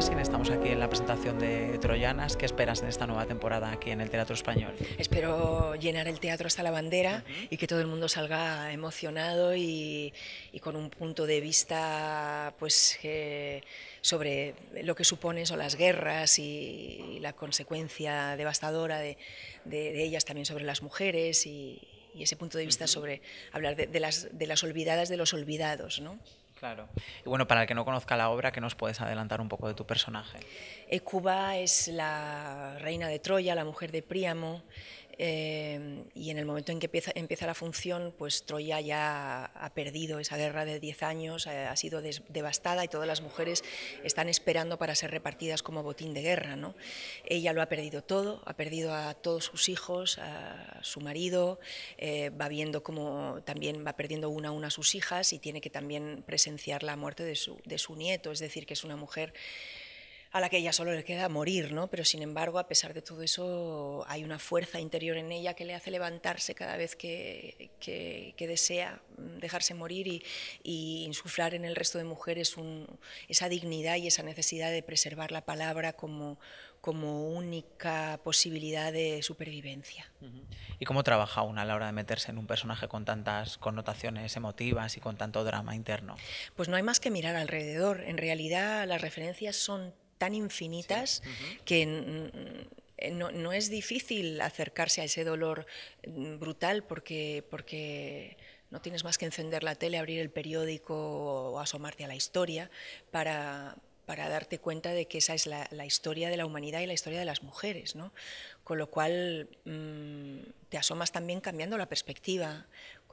Si estamos aquí en la presentación de Troyanas. ¿Qué esperas en esta nueva temporada aquí en el Teatro Español? Espero llenar el teatro hasta la bandera y que todo el mundo salga emocionado y, con un punto de vista pues, sobre lo que suponen son las guerras y, la consecuencia devastadora de, ellas también sobre las mujeres y, ese punto de vista sobre hablar de, las, de las olvidadas de los olvidados, ¿no? Claro. Y bueno, para el que no conozca la obra, ¿qué nos puedes adelantar un poco de tu personaje? Escuba eh, es la reina de Troya, la mujer de Príamo, eh, y en el momento en que empieza, la función, pues Troya ya ha perdido esa guerra de 10 años, eh, ha, sido devastada y todas las mujeres están esperando para ser repartidas como botín de guerra. ¿no? Ella lo ha perdido todo, ha perdido a todos sus hijos, a su marido, eh, va viendo como también va perdiendo una a una a sus hijas y tiene que también presenciar la muerte de su nieto, es decir, que es una mujer a la que ella solo le queda morir, ¿no? Pero sin embargo, a pesar de todo eso, hay una fuerza interior en ella que le hace levantarse cada vez que, desea mm, dejarse morir y, insuflar en el resto de mujeres esa dignidad y esa necesidad de preservar la palabra como, como única posibilidad de supervivencia. ¿Y cómo trabaja una a la hora de meterse en un personaje con tantas connotaciones emotivas y con tanto drama interno? Pues no hay más que mirar alrededor. En realidad las referencias son tan infinitas que no, es difícil acercarse a ese dolor mm, brutal porque, porque no tienes más que encender la tele, abrir el periódico o asomarte a la historia para, darte cuenta de que esa es la, historia de la humanidad y la historia de las mujeres, Con lo cual mm, te asomas también cambiando la perspectiva,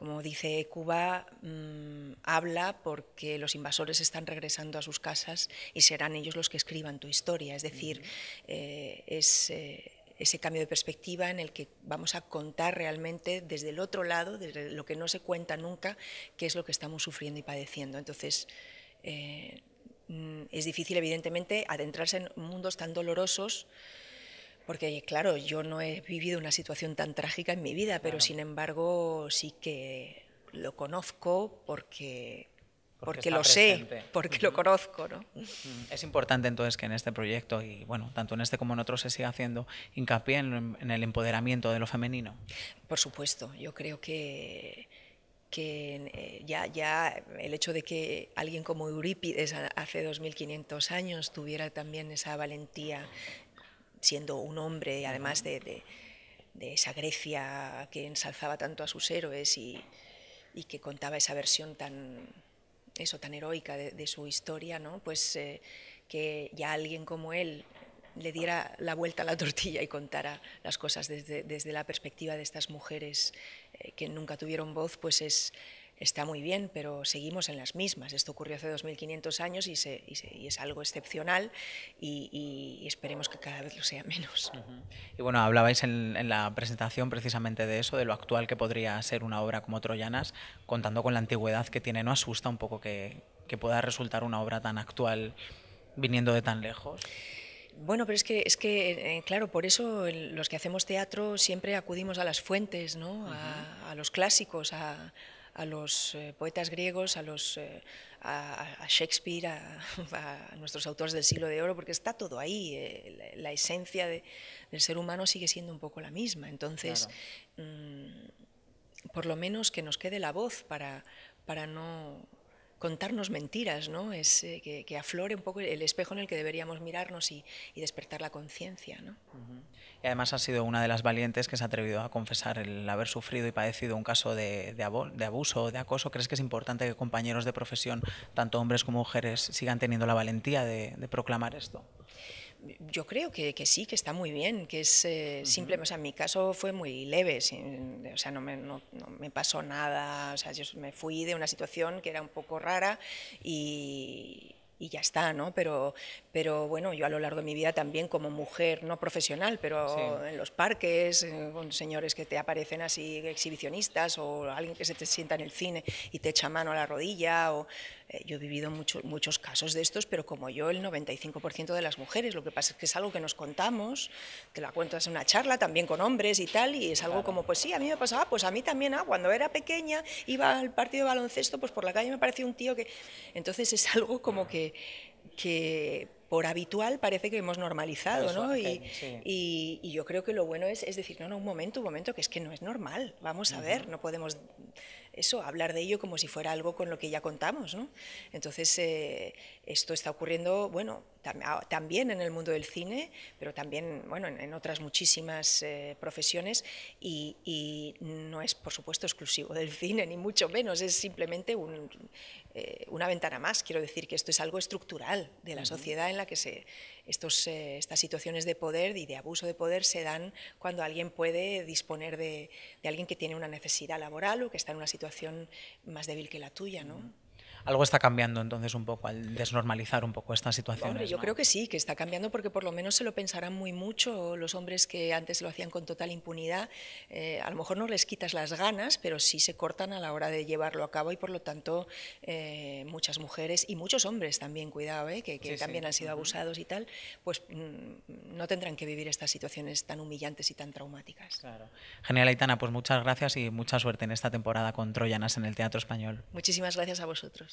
como dice Cuba, mm, habla porque los invasores están regresando a sus casas y serán ellos los que escriban tu historia. Es decir, eh, es eh, ese cambio de perspectiva en el que vamos a contar realmente desde el otro lado, desde lo que no se cuenta nunca, qué es lo que estamos sufriendo y padeciendo. Entonces, eh, mm, es difícil, evidentemente, adentrarse en mundos tan dolorosos. Porque, claro, yo no he vivido una situación tan trágica en mi vida, pero sin embargo sí que lo conozco porque, porque, lo sé, porque lo conozco. ¿no? Es importante entonces que en este proyecto, y bueno, tanto en este como en otros, se siga haciendo hincapié en, el empoderamiento de lo femenino. Por supuesto, yo creo que, que eh, ya, ya el hecho de que alguien como Eurípides hace 2500 años tuviera también esa valentía siendo un hombre, además de, esa Grecia que ensalzaba tanto a sus héroes y, que contaba esa versión tan, eso, tan heroica de, su historia, ¿no? pues eh, que ya alguien como él le diera la vuelta a la tortilla y contara las cosas desde, la perspectiva de estas mujeres eh, que nunca tuvieron voz, pues es, está muy bien, pero seguimos en las mismas. Esto ocurrió hace 2.500 años y, y, es algo excepcional y, esperemos que cada vez lo sea menos. Y bueno, hablabais en, la presentación precisamente de eso, de lo actual que podría ser una obra como Troyanas, contando con la antigüedad que tiene. ¿No asusta un poco que, pueda resultar una obra tan actual viniendo de tan lejos? Bueno, pero es que, es que eh, claro, por eso los que hacemos teatro siempre acudimos a las fuentes, ¿no? a los clásicos, a, a los eh, poetas griegos, a, los, eh, a, Shakespeare, a, nuestros autores del siglo de oro, porque está todo ahí, eh, la, esencia del ser humano sigue siendo un poco la misma. Entonces, mm, por lo menos que nos quede la voz para, para no contarnos mentiras, ¿no? Es eh, que, aflore un poco el espejo en el que deberíamos mirarnos y, despertar la conciencia, ¿no? Y además ha sido una de las valientes que se ha atrevido a confesar el haber sufrido y padecido un caso de, de, de abuso, de acoso. ¿Crees que es importante que compañeros de profesión, tanto hombres como mujeres, sigan teniendo la valentía de proclamar esto? yo creo que, sí, que está muy bien, que es eh, simple, o sea, en mi caso fue muy leve, o sea, no me, no, me, pasó nada, o sea, yo me fui de una situación que era un poco rara y, ya está, ¿no? Pero, pero bueno, yo a lo largo de mi vida también como mujer, no profesional, pero en los parques, eh, con señores que te aparecen así exhibicionistas o alguien que se te sienta en el cine y te echa mano a la rodilla o... Eh, yo he vivido muchos casos de estos, pero como yo, el 95% de las mujeres. Lo que pasa es que es algo que nos contamos, que la cuentas en una charla también con hombres y tal, y es algo como, pues sí, a mí me pasaba, pues a mí también, ah, cuando era pequeña iba al partido de baloncesto, pues por la calle me parecía un tío que... Entonces es algo como que, que por habitual parece que hemos normalizado, ¿no? y, yo creo que lo bueno es, decir, no, no, un momento, un momento, que es que no es normal, vamos a ver, no podemos eso, hablar de ello como si fuera algo con lo que ya contamos. Entonces, eh, esto está ocurriendo, bueno, ah, también en el mundo del cine, pero también, bueno, en, otras muchísimas eh, profesiones y, no es, por supuesto, exclusivo del cine, ni mucho menos, es simplemente eh, una ventana más. Quiero decir que esto es algo estructural de la sociedad en la que se, estos, estas situaciones de poder y de abuso de poder se dan cuando alguien puede disponer de, de alguien que tiene una necesidad laboral o que está en una situación situación más débil que la tuya, ¿no? algo está cambiando entonces un poco al desnormalizar un poco esta situación. Hombre, yo creo que sí, que está cambiando porque por lo menos se lo pensarán muy mucho los hombres que antes lo hacían con total impunidad. Eh, a lo mejor no les quitas las ganas, pero sí se cortan a la hora de llevarlo a cabo y por lo tanto eh, muchas mujeres y muchos hombres también, cuidado, eh, que, también han sido abusados y tal, pues mm, no tendrán que vivir estas situaciones tan humillantes y tan traumáticas. Claro. Genial, Aitana, pues muchas gracias y mucha suerte en esta temporada con Troyanas en el Teatro Español. Muchísimas gracias a vosotros.